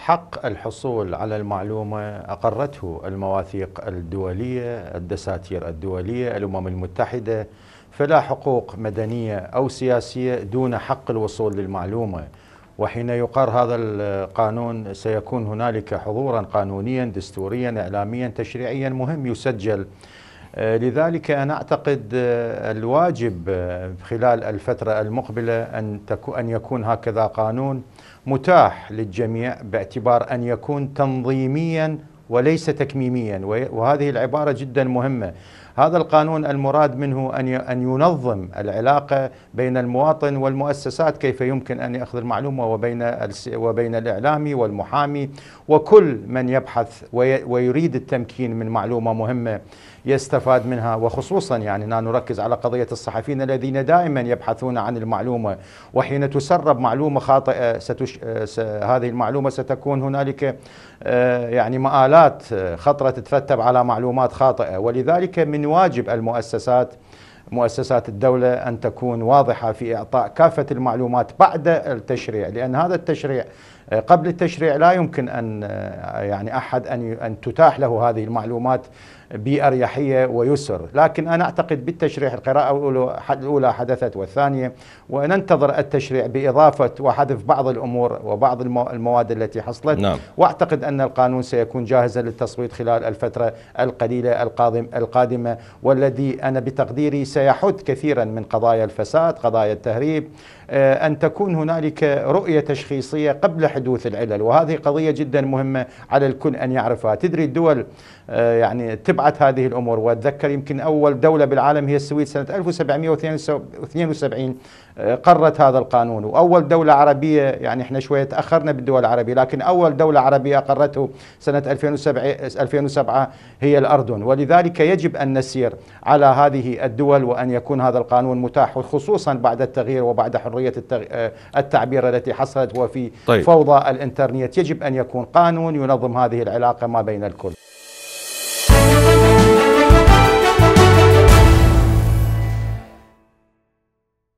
حق الحصول على المعلومة أقرته المواثيق الدولية الدساتير الدولية الأمم المتحدة فلا حقوق مدنية أو سياسية دون حق الوصول للمعلومة وحين يقر هذا القانون سيكون هنالك حضورا قانونيا دستوريا إعلاميا تشريعيا مهم يسجل آه، لذلك أنا أعتقد آه، الواجب آه، خلال الفترة المقبلة أن, أن يكون هكذا قانون متاح للجميع باعتبار أن يكون تنظيميا وليس تكميميا وهذه العبارة جدا مهمة هذا القانون المراد منه أن ينظم العلاقة بين المواطن والمؤسسات كيف يمكن أن يأخذ المعلومة وبين, وبين الإعلامي والمحامي وكل من يبحث ويريد التمكين من معلومة مهمة يستفاد منها وخصوصا يعني نركز على قضية الصحفيين الذين دائما يبحثون عن المعلومة وحين تسرب معلومة خاطئة آه، ستش... آه، هذه المعلومة ستكون هنالك آه، يعني مآلات خطرة تترتب على معلومات خاطئة ولذلك من واجب المؤسسات مؤسسات الدولة أن تكون واضحة في إعطاء كافة المعلومات بعد التشريع لأن هذا التشريع قبل التشريع لا يمكن ان آه، يعني احد ان ان تتاح له هذه المعلومات بأريحية ويسر لكن أنا أعتقد بالتشريع القراءة الأولى حدثت والثانية وننتظر التشريع بإضافة وحذف بعض الأمور وبعض المواد التي حصلت نعم. وأعتقد أن القانون سيكون جاهزا للتصويت خلال الفترة القليلة القادم القادمة والذي أنا بتقديري سيحد كثيرا من قضايا الفساد قضايا التهريب آه، أن تكون هنالك رؤية تشخيصية قبل حدوث العلل وهذه قضية جدا مهمة على الكل أن يعرفها تدري الدول آه، يعني تبعت هذه الأمور وأتذكر يمكن أول دولة بالعالم هي السويد سنة 1772 آه، قرت هذا القانون وأول دولة عربية يعني احنا شوية تأخرنا بالدول العربية لكن أول دولة عربية أقرته سنة 2007, 2007 آه، هي الأردن ولذلك يجب أن نسير على هذه الدول وأن يكون هذا القانون متاح خصوصا بعد التغيير وبعد حرية التعبير التي حصلت وفي طيب. فوضى الفضاء الانترنت يجب أن يكون قانون ينظم هذه العلاقة ما بين الكل